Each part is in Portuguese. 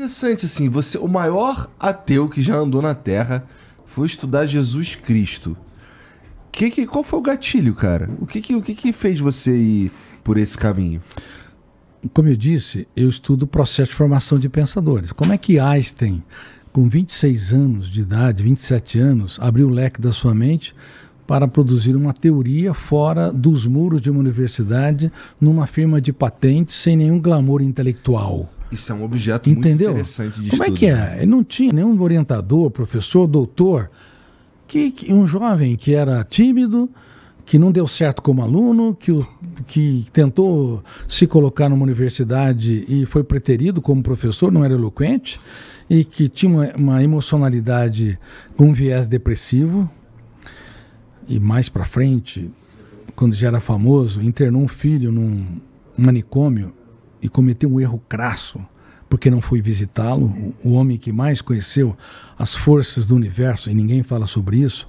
Interessante, assim, você, o maior ateu que já andou na Terra foi estudar Jesus Cristo. Que, que, qual foi o gatilho, cara? O que, que, o que, que fez você ir por esse caminho? Como eu disse, eu estudo o processo de formação de pensadores. Como é que Einstein, com 26 anos de idade, 27 anos, abriu o leque da sua mente para produzir uma teoria fora dos muros de uma universidade, numa firma de patentes, sem nenhum glamour intelectual? Isso é um objeto Entendeu? muito interessante de Como estudo. é que é? Ele não tinha nenhum orientador, professor, doutor, que, que um jovem que era tímido, que não deu certo como aluno, que, o, que tentou se colocar numa universidade e foi preterido como professor, não era eloquente, e que tinha uma, uma emocionalidade com um viés depressivo. E mais para frente, quando já era famoso, internou um filho num manicômio e cometeu um erro crasso, porque não foi visitá-lo, o homem que mais conheceu as forças do universo, e ninguém fala sobre isso,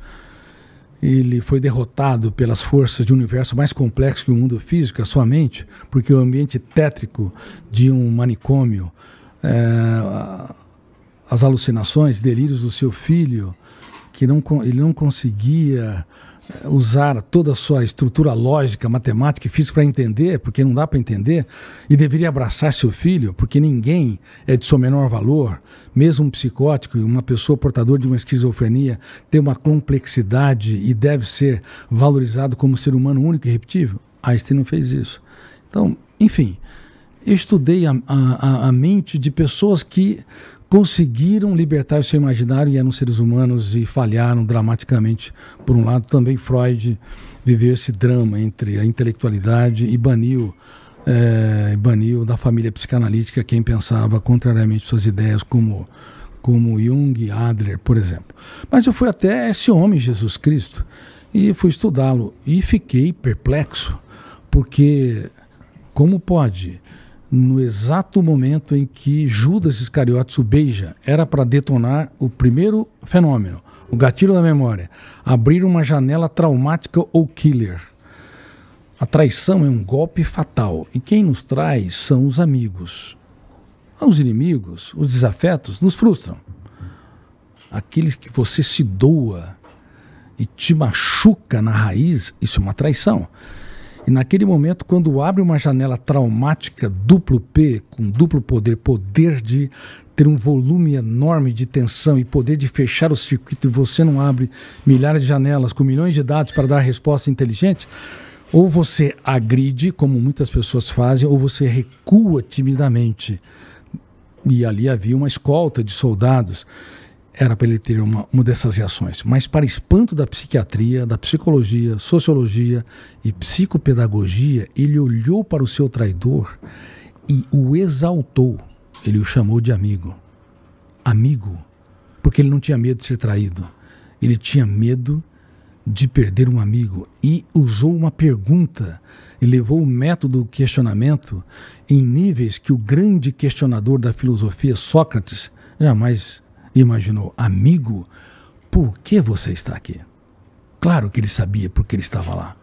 ele foi derrotado pelas forças de um universo mais complexo que o mundo físico, a sua mente, porque o ambiente tétrico de um manicômio, é, as alucinações, delírios do seu filho, que não, ele não conseguia usar toda a sua estrutura lógica, matemática e física para entender, porque não dá para entender, e deveria abraçar seu filho, porque ninguém é de seu menor valor, mesmo um psicótico, uma pessoa portadora de uma esquizofrenia, tem uma complexidade e deve ser valorizado como ser humano único e repetível? Einstein não fez isso. Então, enfim, eu estudei a, a, a mente de pessoas que conseguiram libertar o seu imaginário e eram seres humanos e falharam dramaticamente. Por um lado, também Freud viveu esse drama entre a intelectualidade e baniu, é, baniu da família psicanalítica quem pensava contrariamente suas ideias, como, como Jung, Adler, por exemplo. Mas eu fui até esse homem, Jesus Cristo, e fui estudá-lo e fiquei perplexo, porque como pode no exato momento em que Judas Iscariotes o beija, era para detonar o primeiro fenômeno, o gatilho da memória, abrir uma janela traumática ou killer. A traição é um golpe fatal e quem nos trai são os amigos. Os inimigos, os desafetos, nos frustram. Aquele que você se doa e te machuca na raiz, isso é uma traição. E naquele momento, quando abre uma janela traumática, duplo P, com duplo poder, poder de ter um volume enorme de tensão e poder de fechar o circuito, e você não abre milhares de janelas com milhões de dados para dar resposta inteligente, ou você agride, como muitas pessoas fazem, ou você recua timidamente. E ali havia uma escolta de soldados era para ele ter uma, uma dessas reações. Mas, para espanto da psiquiatria, da psicologia, sociologia e psicopedagogia, ele olhou para o seu traidor e o exaltou. Ele o chamou de amigo. Amigo, porque ele não tinha medo de ser traído. Ele tinha medo de perder um amigo e usou uma pergunta e levou o método questionamento em níveis que o grande questionador da filosofia, Sócrates, jamais imaginou: Amigo, por que você está aqui? Claro que ele sabia porque ele estava lá.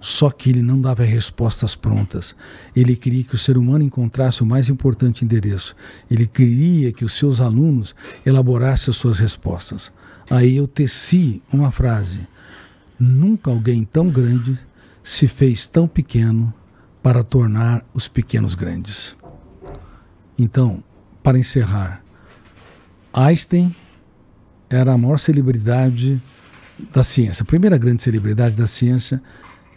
Só que ele não dava respostas prontas. Ele queria que o ser humano encontrasse o mais importante endereço. Ele queria que os seus alunos elaborassem as suas respostas. Aí eu teci uma frase: Nunca alguém tão grande se fez tão pequeno para tornar os pequenos grandes. Então, para encerrar, Einstein era a maior celebridade da ciência, a primeira grande celebridade da ciência,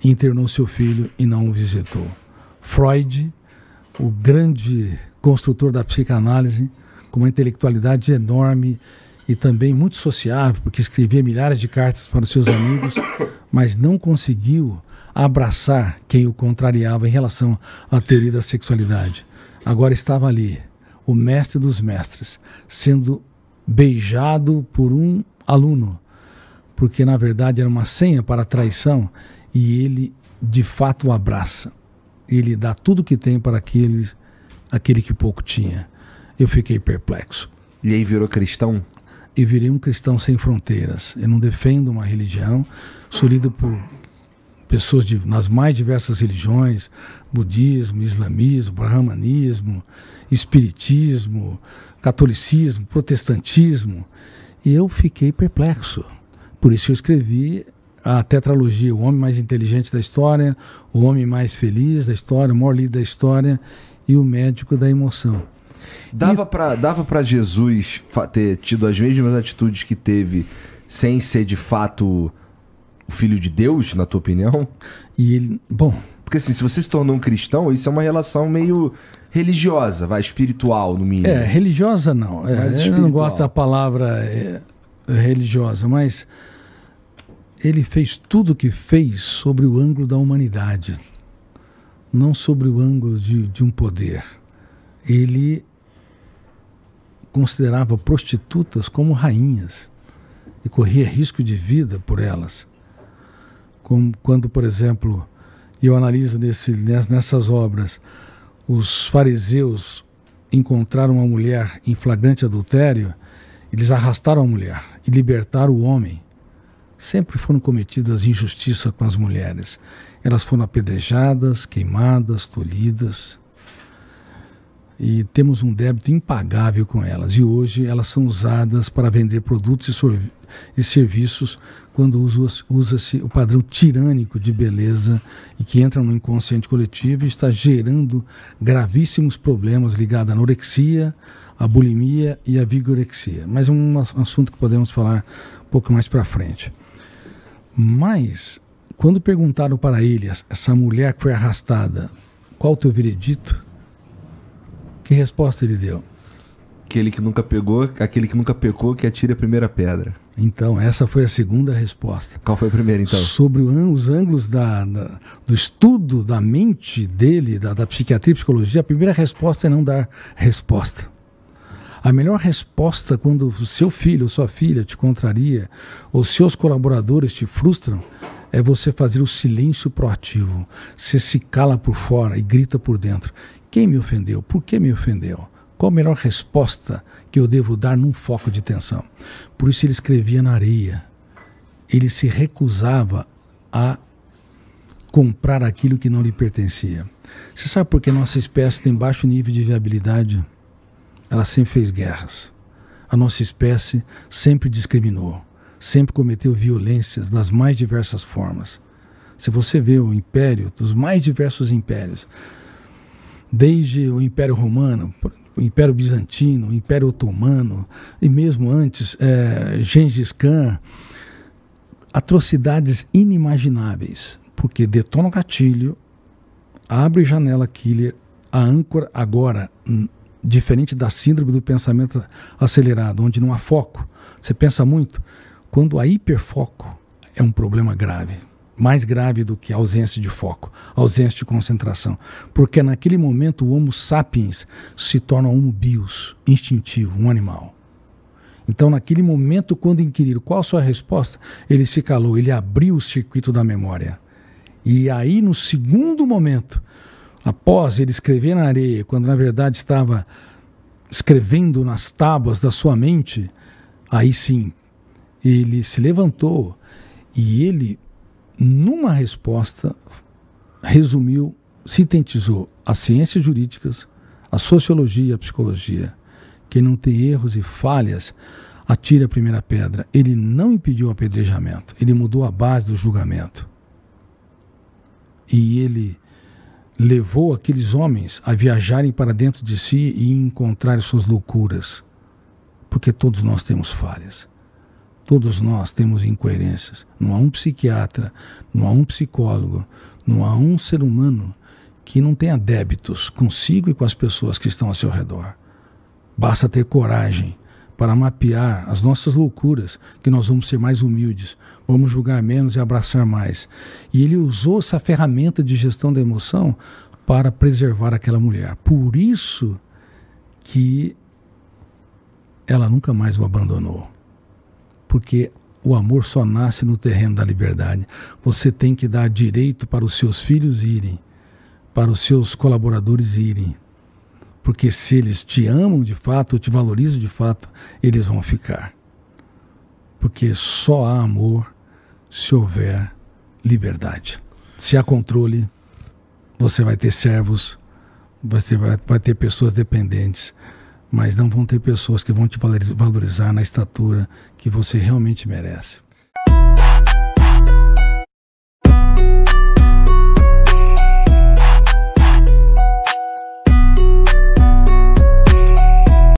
internou seu filho e não o visitou. Freud, o grande construtor da psicanálise, com uma intelectualidade enorme e também muito sociável, porque escrevia milhares de cartas para os seus amigos, mas não conseguiu abraçar quem o contrariava em relação à teoria da sexualidade. Agora estava ali, o mestre dos mestres, sendo beijado por um aluno, porque na verdade era uma senha para traição e ele de fato o abraça. Ele dá tudo que tem para aquele, aquele que pouco tinha. Eu fiquei perplexo. E aí virou cristão? E virei um cristão sem fronteiras. Eu não defendo uma religião, sou lido por pessoas de, nas mais diversas religiões, budismo, islamismo, brahmanismo, espiritismo, catolicismo, protestantismo, e eu fiquei perplexo. Por isso eu escrevi a tetralogia, o homem mais inteligente da história, o homem mais feliz da história, o maior líder da história e o médico da emoção. Dava para dava para Jesus ter tido as mesmas atitudes que teve sem ser de fato filho de Deus, na tua opinião? E ele, bom, porque assim, se você se tornou um cristão, isso é uma relação meio religiosa, vai espiritual no mínimo. É, religiosa não. É, eu não gosto da palavra é, religiosa, mas ele fez tudo o que fez sobre o ângulo da humanidade, não sobre o ângulo de, de um poder. Ele considerava prostitutas como rainhas e corria risco de vida por elas. Como quando, por exemplo, eu analiso nesse, nessas obras, os fariseus encontraram uma mulher em flagrante adultério, eles arrastaram a mulher e libertaram o homem. Sempre foram cometidas injustiças com as mulheres. Elas foram apedrejadas, queimadas, tolhidas. E temos um débito impagável com elas. E hoje elas são usadas para vender produtos e, e serviços quando usa-se o padrão tirânico de beleza e que entra no inconsciente coletivo e está gerando gravíssimos problemas ligados à anorexia, à bulimia e à vigorexia. Mas é um assunto que podemos falar um pouco mais para frente. Mas, quando perguntaram para ele, essa mulher que foi arrastada, qual o teu veredito? Que resposta ele deu? Aquele que nunca pegou, aquele que nunca pecou, que atire a primeira pedra. Então, essa foi a segunda resposta. Qual foi a primeira, então? Sobre os ângulos da, da, do estudo da mente dele, da, da psiquiatria e psicologia, a primeira resposta é não dar resposta. A melhor resposta quando o seu filho ou sua filha te contraria, ou seus colaboradores te frustram, é você fazer o silêncio proativo. Você se cala por fora e grita por dentro. Quem me ofendeu? Por que me ofendeu? Qual a melhor resposta que eu devo dar num foco de tensão? Por isso ele escrevia na areia. Ele se recusava a comprar aquilo que não lhe pertencia. Você sabe por que nossa espécie tem baixo nível de viabilidade? Ela sempre fez guerras. A nossa espécie sempre discriminou, sempre cometeu violências das mais diversas formas. Se você vê o império, dos mais diversos impérios, desde o Império Romano, o Império Bizantino, o Império Otomano, e mesmo antes, é, Gengis Khan, atrocidades inimagináveis, porque detona o gatilho, abre janela killer, a âncora agora, hum, diferente da síndrome do pensamento acelerado, onde não há foco, você pensa muito, quando há hiperfoco, é um problema grave mais grave do que ausência de foco, ausência de concentração. Porque naquele momento o Homo sapiens se torna um homo bios, instintivo, um animal. Então, naquele momento, quando inquiriram qual a sua resposta, ele se calou, ele abriu o circuito da memória. E aí, no segundo momento, após ele escrever na areia, quando na verdade estava escrevendo nas tábuas da sua mente, aí sim, ele se levantou e ele numa resposta, resumiu, sintetizou as ciências jurídicas, a sociologia e a psicologia. Quem não tem erros e falhas, atire a primeira pedra. Ele não impediu o apedrejamento, ele mudou a base do julgamento. E ele levou aqueles homens a viajarem para dentro de si e encontrar suas loucuras, porque todos nós temos falhas. Todos nós temos incoerências. Não há um psiquiatra, não há um psicólogo, não há um ser humano que não tenha débitos consigo e com as pessoas que estão ao seu redor. Basta ter coragem para mapear as nossas loucuras, que nós vamos ser mais humildes, vamos julgar menos e abraçar mais. E ele usou essa ferramenta de gestão da emoção para preservar aquela mulher. Por isso que ela nunca mais o abandonou porque o amor só nasce no terreno da liberdade. Você tem que dar direito para os seus filhos irem, para os seus colaboradores irem. Porque se eles te amam de fato, te valorizam de fato, eles vão ficar. Porque só há amor se houver liberdade. Se há controle, você vai ter servos, você vai, vai ter pessoas dependentes mas não vão ter pessoas que vão te valorizar na estatura que você realmente merece.